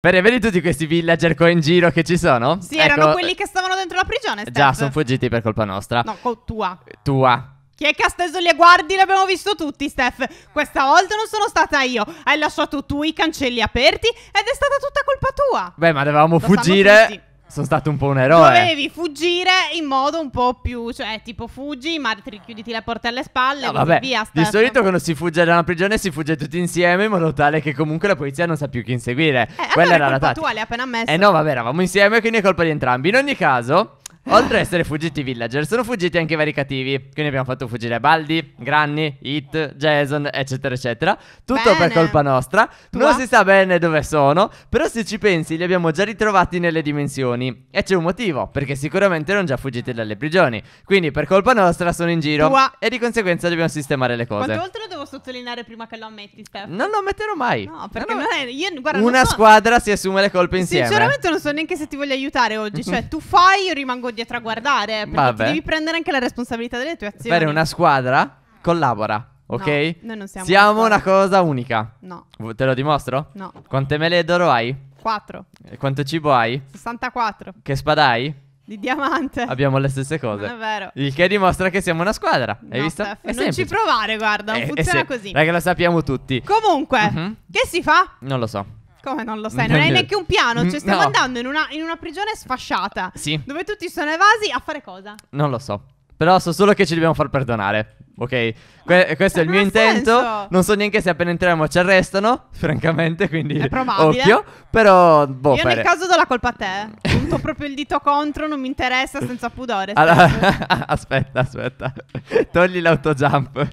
Bene, vedi tutti questi villager qua in giro che ci sono? Sì, ecco, erano quelli che stavano dentro la prigione, Steph. Già, sono fuggiti per colpa nostra. No, col tua. Tua. Chi è che ha steso le guardie l'abbiamo visto tutti, Steph. Questa volta non sono stata io. Hai lasciato tu i cancelli aperti ed è stata tutta colpa tua. Beh, ma dovevamo Lo fuggire sono stato un po' un eroe. Dovevi fuggire in modo un po' più, cioè tipo fuggi, ma ti richiuditi la porta alle spalle no, vabbè. via. Di solito quando si fugge da una prigione si fugge tutti insieme in modo tale che comunque la polizia non sa più chi inseguire. Eh, Quella allora era la tattica. tu l'hai appena messa. Eh no, vabbè, eravamo insieme, quindi è colpa di entrambi. In ogni caso, Oltre ad essere fuggiti i villager, sono fuggiti anche i vari cattivi. Quindi abbiamo fatto fuggire Baldi, Granny, Hit, Jason, eccetera, eccetera. Tutto bene. per colpa nostra. Tua? Non si sa bene dove sono, però se ci pensi li abbiamo già ritrovati nelle dimensioni. E c'è un motivo, perché sicuramente erano già fuggiti dalle prigioni. Quindi per colpa nostra sono in giro. Tua? E di conseguenza dobbiamo sistemare le cose. Quante volte lo devo sottolineare prima che lo ammetti, Stefano? Non lo ammetterò mai. No, perché non, non è... Io, guarda, Una so... squadra si assume le colpe insieme. Sinceramente non so neanche se ti voglio aiutare oggi. Cioè, tu fai, io rimango dietro dietro a guardare. Eh, perché Vabbè. devi prendere anche la responsabilità delle tue azioni. Avere una squadra collabora. Ok? No, noi non siamo. Siamo una, cosa unica. No. Te lo dimostro? No. Quante mele d'oro hai? 4. Quanto cibo hai? 64. Che spada hai? Di diamante. Abbiamo le stesse cose. Non è vero. Il che dimostra che siamo una squadra. No, Hai visto? Steph, non semplice. ci provare, guarda, eh, non è, eh funziona è se- così. Perché lo sappiamo tutti. Comunque, Mhm. che si fa? Non lo so. Come non lo sai? Non hai neanche un piano. Cioè, stiamo no. andando in una, in una prigione sfasciata. Sì. Dove tutti sono evasi a fare cosa? Non lo so. Però so solo che ci dobbiamo far perdonare. Ok? Que ah, questo è il mio intento. Senso. Non so neanche se appena entriamo ci arrestano. Francamente, quindi. È probabile. Occhio. Però. Boh, Io fare. nel caso do la colpa a te. Punto proprio il dito contro. Non mi interessa senza pudore. Allora, aspetta, aspetta. Togli l'autojump.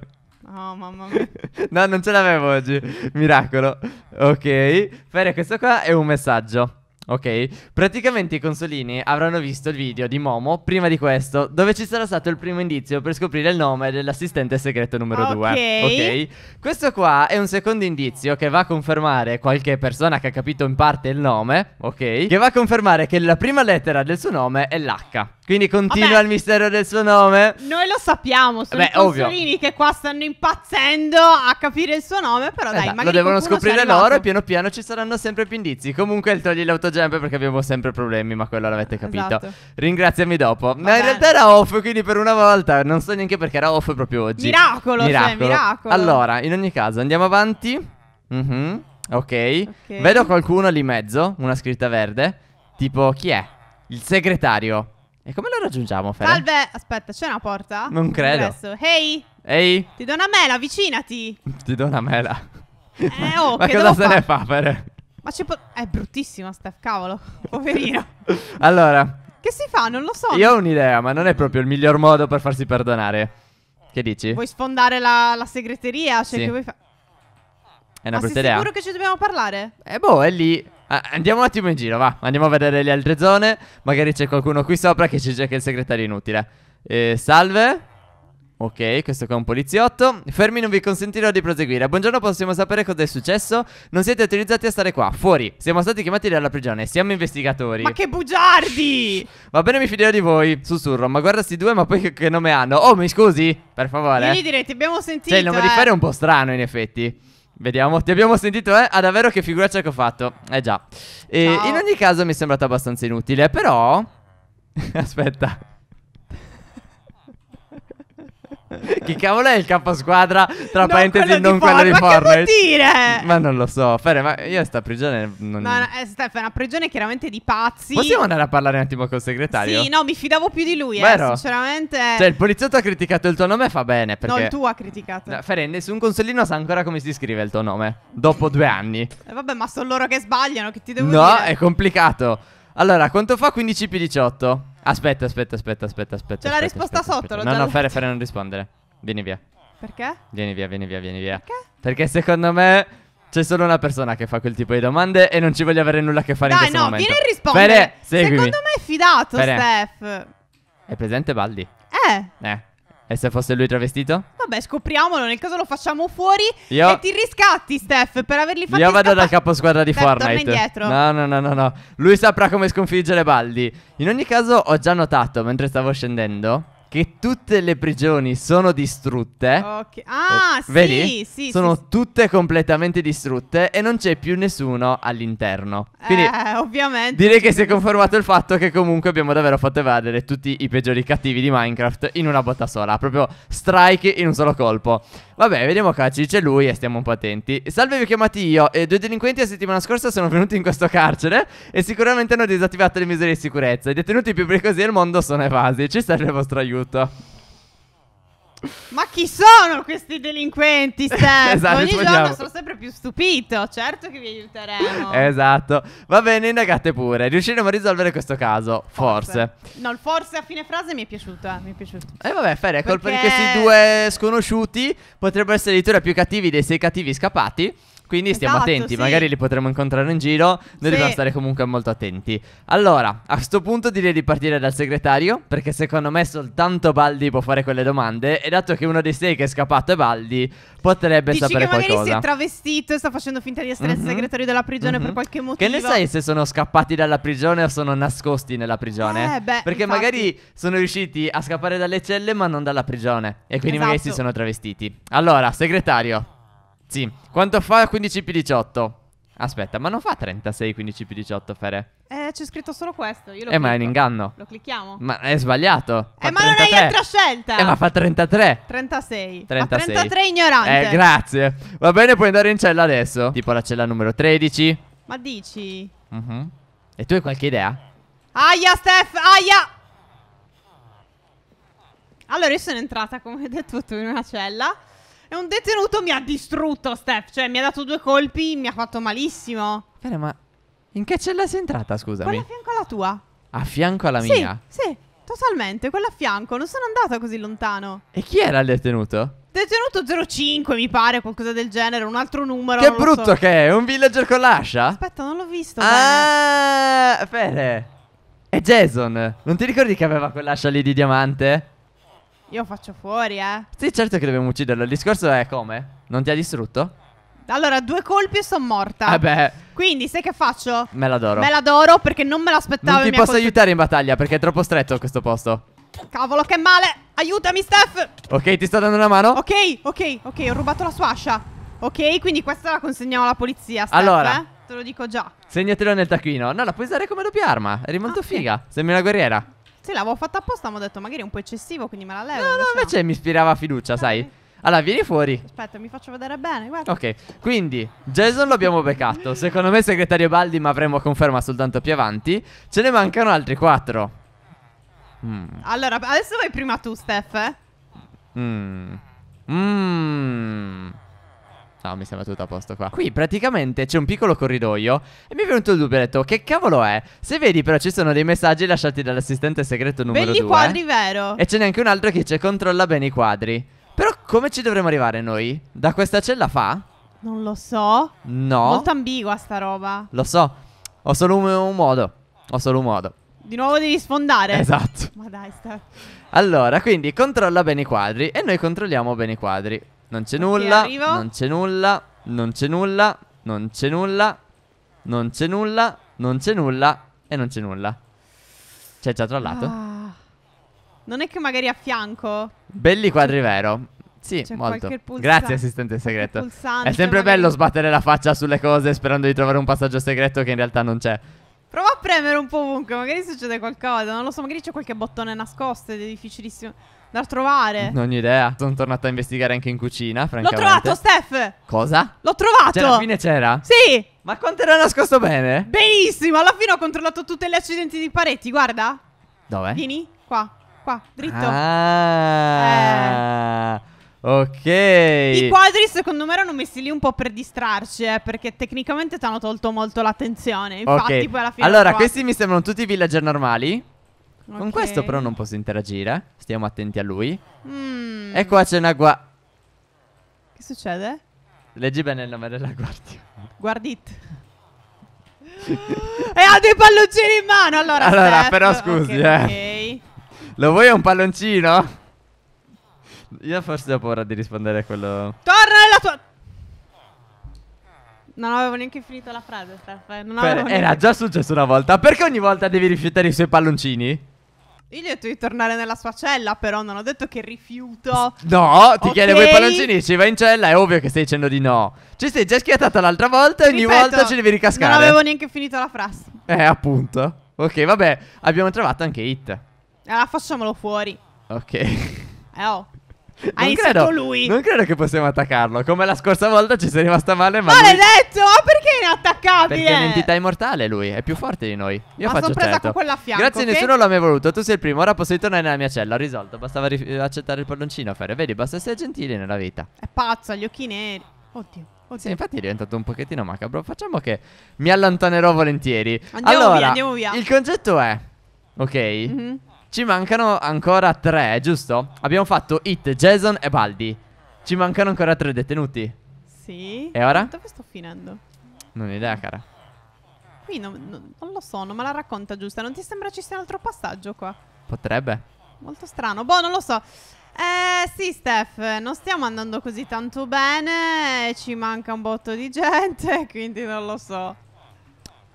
Oh, mamma mia. no, non ce l'avevo oggi. Miracolo. Ok. Bene, questo qua è un messaggio. Ok, praticamente i consolini avranno visto il video di Momo prima di questo, dove ci sarà stato il primo indizio per scoprire il nome dell'assistente segreto numero 2. Okay. ok, questo qua è un secondo indizio che va a confermare qualche persona che ha capito in parte il nome, ok, che va a confermare che la prima lettera del suo nome è l'H. Quindi continua Vabbè, il mistero del suo nome. Noi lo sappiamo, sono Beh, i consolini ovvio. che qua stanno impazzendo a capire il suo nome, però esatto, dai, magari lo devono scoprire loro e piano piano ci saranno sempre più indizi. Comunque il togli l'autogiorno Gempe perché abbiamo sempre problemi, ma quello l'avete capito. Esatto. Ringraziami dopo. Vabbè. Ma in realtà era off, quindi per una volta non so neanche perché era off proprio oggi. Miracolo, miracolo. Cioè, miracolo. Allora, in ogni caso, andiamo avanti. Mm-hmm. Okay. ok. Vedo qualcuno lì in mezzo, una scritta verde. Tipo, chi è? Il segretario. E come lo raggiungiamo, Fer? Salve, aspetta, c'è una porta? Non credo. Adesso. Ehi! Ehi! Ti do una mela, avvicinati! Ti do una mela. Eh, oh, Ma che cosa se fare? ne fa, Fer? Ma c'è po- è bruttissima Steph, cavolo, poverino. allora. Che si fa? Non lo so. Io ho un'idea, ma non è proprio il miglior modo per farsi perdonare. Che dici? Vuoi sfondare la, la segreteria? Cioè, sì. che vuoi fare? È una ma brutta idea. Ma sicuro che ci dobbiamo parlare? Eh, boh, è lì. Ah, andiamo un attimo in giro, va. Andiamo a vedere le altre zone. Magari c'è qualcuno qui sopra che ci dice che il segretario è inutile. Eh, salve. Ok, questo qua è un poliziotto. Fermi, non vi consentirò di proseguire. Buongiorno, possiamo sapere cosa è successo? Non siete autorizzati a stare qua, fuori. Siamo stati chiamati dalla prigione, siamo investigatori. Ma che bugiardi! Va bene, mi fiderò di voi. Sussurro, ma guarda sti due, ma poi che, che nome hanno? Oh, mi scusi? Per favore. Vieni dire, ti abbiamo sentito. Cioè, il nome eh. di Ferro è un po' strano, in effetti. Vediamo, ti abbiamo sentito, eh? Ah, davvero che figuraccia che ho fatto. Eh già. E in ogni caso mi è sembrato abbastanza inutile, però... Aspetta. Chi cavolo è il capo squadra? Tra non parentesi, quello non quello di Fortnite. Ma che dire? Ma non lo so. Fere, ma io sta prigione. Non... No, no, eh, è una prigione chiaramente di pazzi. Possiamo andare a parlare un attimo col segretario? Sì, no, mi fidavo più di lui. Eh, Vero? Eh, sinceramente. Cioè, il poliziotto ha criticato il tuo nome, fa bene. Perché... No, il tuo ha criticato. No, Fere, nessun consolino sa ancora come si scrive il tuo nome. Dopo due anni. Eh, vabbè, ma sono loro che sbagliano. Che ti devo no, dire? No, è complicato. Allora, quanto fa 15 più 18? Aspetta, aspetta, aspetta, aspetta, aspetta. C'è la risposta aspetta, sotto. Aspetta. No, no, Fere, Fere non rispondere. Vieni via. Perché? Vieni via, vieni via, vieni via. Perché? Perché secondo me c'è solo una persona che fa quel tipo di domande e non ci voglio avere nulla a che fare Dai, in questo no, momento. Dai, no, vieni a rispondere. Fere, Secondo me è fidato, Fere. Steph. È presente Baldi? Eh. Eh. E se fosse lui travestito? Vabbè, scopriamolo, nel caso lo facciamo fuori Io... e ti riscatti, Steph, per averli fatti Io vado dal caposquadra di Beh, Fortnite. Torna indietro. No, no, no, no, no. Lui saprà come sconfiggere Baldi. In ogni caso, ho già notato, mentre stavo scendendo, che tutte le prigioni sono distrutte. Okay. Ah, oh, sì, vedi? sì. Sono sì, tutte sì. completamente distrutte e non c'è più nessuno all'interno. Quindi, eh, ovviamente. Direi che si è confermato il fatto che comunque abbiamo davvero fatto evadere tutti i peggiori cattivi di Minecraft in una botta sola. Proprio strike in un solo colpo. Vabbè, vediamo Cacci, c'è lui e stiamo un po' attenti. Salve, vi ho chiamato io. E due delinquenti la settimana scorsa sono venuti in questo carcere e sicuramente hanno disattivato le misure di sicurezza. I detenuti più pericolosi del mondo sono evasi. Ci serve il vostro aiuto. Ma chi sono questi delinquenti, Steph? esatto, Ogni giorno sono sempre più stupito. Certo che vi aiuteremo. esatto. Va bene, indagate pure. Riusciremo a risolvere questo caso. Forse. forse. No, il forse a fine frase mi è piaciuto. Eh, mi è piaciuta. E eh, vabbè, Fede, Perché... colpa di questi due sconosciuti. Potrebbero essere addirittura più cattivi dei sei cattivi scappati. Quindi esatto, stiamo attenti, sì. magari li potremo incontrare in giro. Noi sì. dobbiamo stare comunque molto attenti. Allora, a questo punto direi di partire dal segretario, perché secondo me soltanto Baldi può fare quelle domande. E dato che uno dei sei che è scappato è Baldi, potrebbe Dici sapere qualcosa. Dici che magari si è travestito e sta facendo finta di essere mm-hmm. il mhm. segretario della prigione mm-hmm. per mhm. qualche motivo. Che ne sai se sono scappati dalla prigione o sono nascosti nella prigione? Eh, beh, perché infatti. magari sono riusciti a scappare dalle celle ma non dalla prigione. E quindi esatto. magari si esatto. sono travestiti. Allora, segretario. Sì, quanto fa 15 più 18? Aspetta, ma non fa 36 15 più 18, Fere? Eh, c'è scritto solo questo. Io lo eh, clicco. ma è un inganno. Lo clicchiamo? Ma è sbagliato. Eh, fa eh, 33. ma non hai altra scelta. Eh, ma fa 33. 36. 36. A 33 ignorante. Eh, grazie. Va bene, puoi andare in cella adesso. Tipo la cella numero 13. Ma dici? Uh mhm. -huh. E tu hai qualche idea? Aia, Steph, aia. Allora, io sono entrata, come hai detto tu, in una cella. E un detenuto mi ha distrutto, Steph. Cioè, mi ha dato due colpi, mi ha fatto malissimo. Bene, ma in che cella sei entrata, scusami? Quella a fianco alla tua. A fianco alla mia? Sì, sì, totalmente. Quella a fianco. Non sono andata così lontano. E chi era il detenuto? Detenuto 05, mi pare, qualcosa del genere, un altro numero. Che brutto so. che è, un villager con l'ascia? Aspetta, non l'ho visto. Ah, bene. Fede. È Jason. Non ti ricordi che aveva quell'ascia lì di diamante? Io faccio fuori, eh. Sì, certo che dobbiamo ucciderlo. Il discorso è come? Non ti ha distrutto? Allora, due colpi e sono morta. Eh Quindi, sai che faccio? Me l'adoro. Me l'adoro perché non me l'aspettavo. Non ti posso aiutare in battaglia perché è troppo stretto questo posto. Cavolo, che male. Aiutami, Steph. Ok, ti sto dando una mano. Ok, ok, ok. Ho rubato la sua ascia. Ok, quindi questa la consegniamo alla polizia. Steph, allora. Eh? Te lo dico già. Segnatelo nel taccuino. No, la puoi usare come doppia arma. Eri molto ah, figa. Okay. Sembri una guerriera. Sì, l'avevo fatta apposta, ma ho detto magari è un po' eccessivo, quindi me la levo. No, no, invece no. mi ispirava fiducia, ah, sai. Allora, vieni fuori. Aspetta, mi faccio vedere bene, guarda. Ok, quindi Jason l'abbiamo beccato. Secondo me segretario Baldi, ma avremo conferma soltanto più avanti. Ce ne mancano altri quattro. Mm. Allora, adesso vai prima tu, Steph. Mmm. Eh? Mmm. No, mi sembra tutto a posto qua. Qui praticamente c'è un piccolo corridoio e mi è venuto il dubbio, ho detto che cavolo è? Se vedi però ci sono dei messaggi lasciati dall'assistente segreto numero 2. Belli i quadri, vero? E ce n'è anche un altro che dice controlla bene i quadri. Però come ci dovremmo arrivare noi? Da questa cella fa? Non lo so. No. Molto ambigua sta roba. Lo so. Ho solo un, un modo. Ho solo un modo. Di nuovo devi sfondare. Esatto. Ma dai, sta. Allora, quindi controlla bene i quadri e noi controlliamo bene i quadri. Non c'è nulla. Arrivo. Non c'è nulla. Non c'è nulla. Non c'è nulla. Non c'è nulla. Non c'è nulla. E non c'è nulla. C'è già trollato. Ah. Non è che magari a fianco. Belli quadri vero. Sì, molto. Grazie assistente segreto. è sempre magari... bello sbattere la faccia sulle cose sperando di trovare un passaggio segreto che in realtà non c'è. Prova a premere un po' ovunque, magari succede qualcosa, non lo so, magari c'è qualche bottone nascosto ed è difficilissimo. Da trovare. Non ho idea. Sono tornato a investigare anche in cucina, francamente. L'ho trovato, Steph. Cosa? L'ho trovato. Cioè, alla fine c'era? Sì. Ma quanto era nascosto bene? Benissimo. Alla fine ho controllato tutti gli accidenti di pareti. Guarda. Dove? Vieni. Qua. Qua. Dritto. Ah. Eh. Ok. I quadri secondo me erano messi lì un po' per distrarci, eh, perché tecnicamente ti hanno tolto molto l'attenzione. Infatti okay. poi alla fine... Allora, questi mi sembrano tutti i villager normali. Okay. Con questo però non posso interagire. Stiamo attenti a lui. Mm. E qua c'è una gua... Che succede? Leggi bene il nome della guardia. Guardit. e ha dei palloncini in mano. Allora, allora Steph. però scusi, okay, eh. Okay. Lo vuoi un palloncino? Io forse ho paura di rispondere a quello. Torna nella tua. Non avevo neanche finito la frase, Steph. Eh. Era neanche... già successo una volta. Perché ogni volta devi rifiutare i suoi palloncini? Io gli ho detto di tornare nella sua cella, però non ho detto che rifiuto. No, ti okay. chiede vuoi palloncini, ci vai in cella, è ovvio che stai dicendo di no. Ci sei già schiattata l'altra volta e ogni ripeto, volta ci devi ricascare. Non avevo neanche finito la frase. Eh, appunto. Ok, vabbè, abbiamo trovato anche Hit. Allora ah, facciamolo fuori. Ok. Eh oh. Ha iniziato lui. Non credo che possiamo attaccarlo. Come la scorsa volta ci sei rimasta male, ma. Maledetto! Lui... perché è inattaccabile? Perché è un'entità immortale lui. È più forte di noi. Io ma faccio presa certo. con quella a fianco. Grazie, okay? nessuno l'ha mai voluto. Tu sei il primo. Ora posso ritornare nella mia cella. Ho risolto. Bastava ri accettare il palloncino, Ferre. Vedi, basta essere gentili nella vita. È pazza, gli occhi neri. Oddio. Oddio. Sì, infatti è diventato un pochettino macabro. Facciamo che mi allontanerò volentieri. Andiamo allora, via, andiamo via. Il concetto è, ok, mm -hmm. Ci mancano ancora tre, giusto? Abbiamo fatto Hit, Jason e Baldi. Ci mancano ancora tre detenuti. Sì. E ora? Dove sto finendo? Non ho idea, cara. Qui no, no, non lo so, non me la racconta giusta. Non ti sembra ci sia un altro passaggio qua? Potrebbe. Molto strano. Boh, non lo so. Eh sì Steph, non stiamo andando così tanto bene, ci manca un botto di gente, quindi non lo so.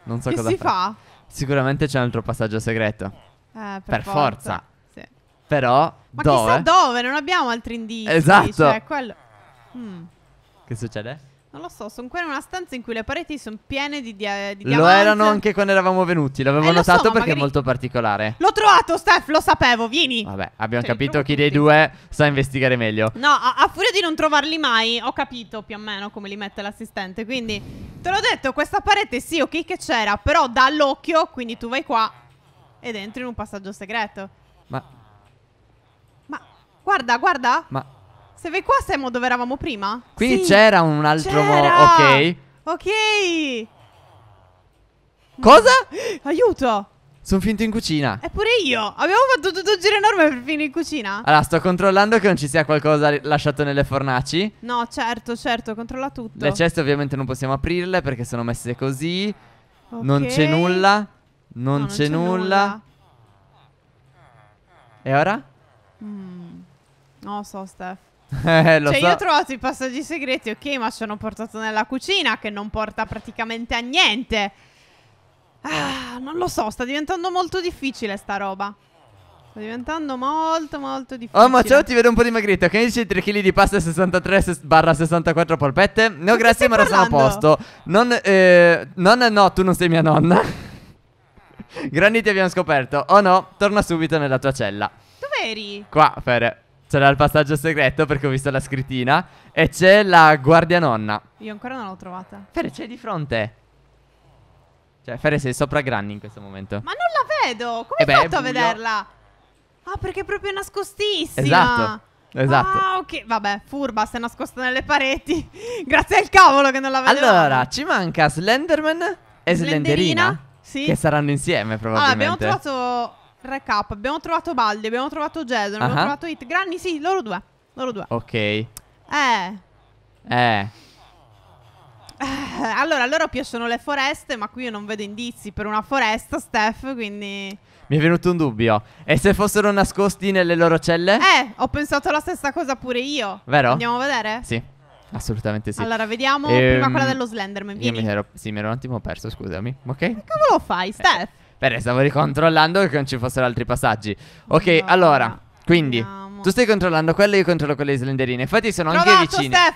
Non so che cosa si fa. fa? Sicuramente c'è un altro passaggio segreto. Eh, per, per, forza. forza. Sì. Però Ma dove? dove? Non abbiamo altri indizi. Cioè, esatto. Cioè, quello... mm. Che succede? Non lo so, sono qua in una stanza in cui le pareti sono piene di, dia- di diamanti. Lo erano anche quando eravamo venuti, l'avevo eh, notato so, perché magari... è molto particolare. L'ho trovato, Steph, lo sapevo, vieni. Vabbè, abbiamo cioè, capito chi tutti. dei due sa investigare meglio. No, a, a furia di non trovarli mai, ho capito più o meno come li mette l'assistente. Quindi, te l'ho detto, questa parete sì, ok che c'era, però dall'occhio, quindi tu vai qua, ed entro in un passaggio segreto. Ma... Ma... Guarda, guarda! Ma... Se vai qua siamo dove eravamo prima? Qui sì. c'era un altro modo. Ok. Ok. Cosa? Aiuto! Sono finto in cucina. Eppure io. Abbiamo fatto tutto il giro enorme per finire in cucina. Allora, sto controllando che non ci sia qualcosa lasciato nelle fornaci. No, certo, certo, controlla tutto. Le ceste ovviamente non possiamo aprirle perché sono messe così. Okay. Non c'è nulla. Non, no, non c'è, nulla. nulla. E ora? Mm. Non lo so, Steph. eh, lo cioè, so. io ho trovato i passaggi segreti, ok, ma ci hanno portato nella cucina che non porta praticamente a niente. Ah, non lo so, sta diventando molto difficile sta roba. Sta diventando molto molto difficile. Oh, ma ciao, ti vedo un po' dimagrito. Che ne dici 3 kg di pasta e 63 se- barra 64 polpette? No, grazie, ma ora sono a posto. Non, eh, nonna, no, tu non sei mia nonna. Granny ti abbiamo scoperto. O oh no, torna subito nella tua cella. Dove eri? Qua, Fere. C'era il passaggio segreto perché ho visto la scrittina. E c'è la guardia nonna. Io ancora non l'ho trovata. Fere, c'è di fronte. Cioè, Fere sei sopra Granny in questo momento. Ma non la vedo. Come eh hai fatto a vederla? Ah, perché è proprio nascostissima. Esatto. Esatto. Ah, ok. Vabbè, furba, si è nascosta nelle pareti. Grazie al cavolo che non la vedo. Allora, ci manca Slenderman e Slenderina. Slenderina. Sì. Che saranno insieme probabilmente. Allora, abbiamo trovato recap, abbiamo trovato Baldi, abbiamo trovato Jason, abbiamo trovato Hit. Granny, sì, loro due. Loro due. Ok. Eh. Eh. eh allora, a loro piacciono le foreste, ma qui io non vedo indizi per una foresta, Steph, quindi... Mi è venuto un dubbio. E se fossero nascosti nelle loro celle? Eh, ho pensato la stessa cosa pure io. Vero? Andiamo a vedere? Sì. Assolutamente sì. Allora, vediamo ehm, prima quella dello Slenderman. Vieni. Io mi ero, sì, mi ero un attimo perso, scusami. Ok? Che cavolo fai, eh, Steph? Eh, bene, stavo ricontrollando che non ci fossero altri passaggi. Ok, allora, allora quindi andiamo. tu stai controllando e io controllo quelle slenderine. Infatti sono Trovato, anche vicine. Steph!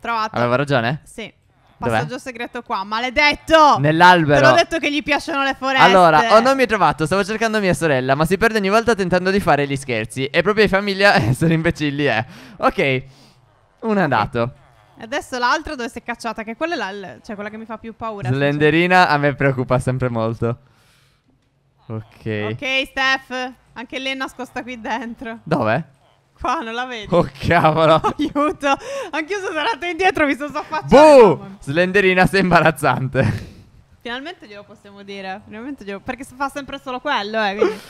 Trovato. Avevo ragione? Sì. Passaggio segreto qua, maledetto! Nell'albero. Te l'ho detto che gli piacciono le foreste. Allora, o oh, non mi hai trovato, stavo cercando mia sorella, ma si perde ogni volta tentando di fare gli scherzi. E proprio in famiglia sono imbecilli, eh. Ok, un andato. Okay. Adesso l'altra dove si è cacciata, che quella è la, cioè quella che mi fa più paura. Slenderina a me preoccupa sempre molto. Ok. Ok, Steph. Anche lei è nascosta qui dentro. Dove? Qua, non la vedi. Oh, cavolo. Aiuto. Anch'io sono andato indietro, mi sono soffacciato. Boh! Slenderina sei imbarazzante. Finalmente glielo possiamo dire. Finalmente glielo... Perché fa sempre solo quello, eh. Quindi...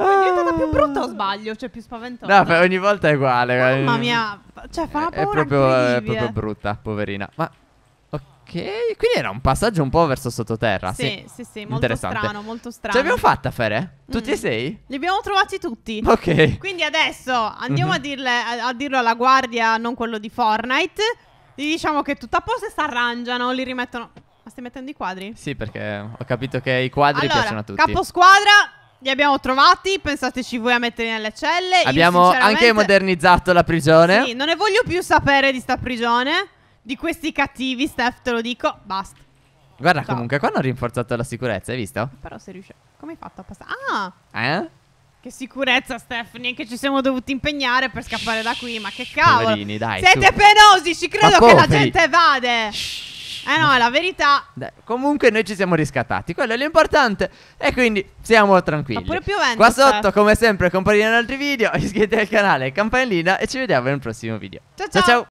Ma è ah. diventata più brutta o sbaglio? Cioè più spaventosa? No, ogni volta è uguale. Mamma mia, cioè fa una paura è proprio, è proprio brutta, poverina. Ma Ok, quindi era un passaggio un po' verso sottoterra. Sì, sì, sì, sì molto strano, molto strano. Ce l'abbiamo fatta, Fere? Mm. Tutti mm. e sei? Li abbiamo trovati tutti. Ok. Quindi adesso andiamo mm -hmm. a, dirle, a, a dirlo alla guardia, non quello di Fortnite. Gli diciamo che tutto a posto e s'arrangiano, li rimettono... Ma stai mettendo i quadri? Sì, perché ho capito che i quadri allora, piacciono a tutti. Capo squadra, li abbiamo trovati, pensateci voi a metterli nelle celle. Abbiamo sinceramente... anche modernizzato la prigione. Sì, non ne voglio più sapere di sta prigione, di questi cattivi, Steph, te lo dico, basta. Guarda, Ciao. comunque, qua hanno rinforzato la sicurezza, hai visto? Però se riusciamo... Come hai fatto a passare? Ah! Eh? Che sicurezza, Stephanie, che ci siamo dovuti impegnare per scappare da qui, ma che cavolo! Poverini, dai, Siete tu. penosi, ci credo che la gente evade! Shh. Eh no, è la verità. Dai, comunque noi ci siamo riscattati, quello è l'importante. E quindi siamo tranquilli. pure piovendo. Qua cioè. sotto, come sempre, compariranno altri video. Iscrivetevi al canale, campanellina e ci vediamo nel prossimo video. ciao. ciao. ciao, ciao.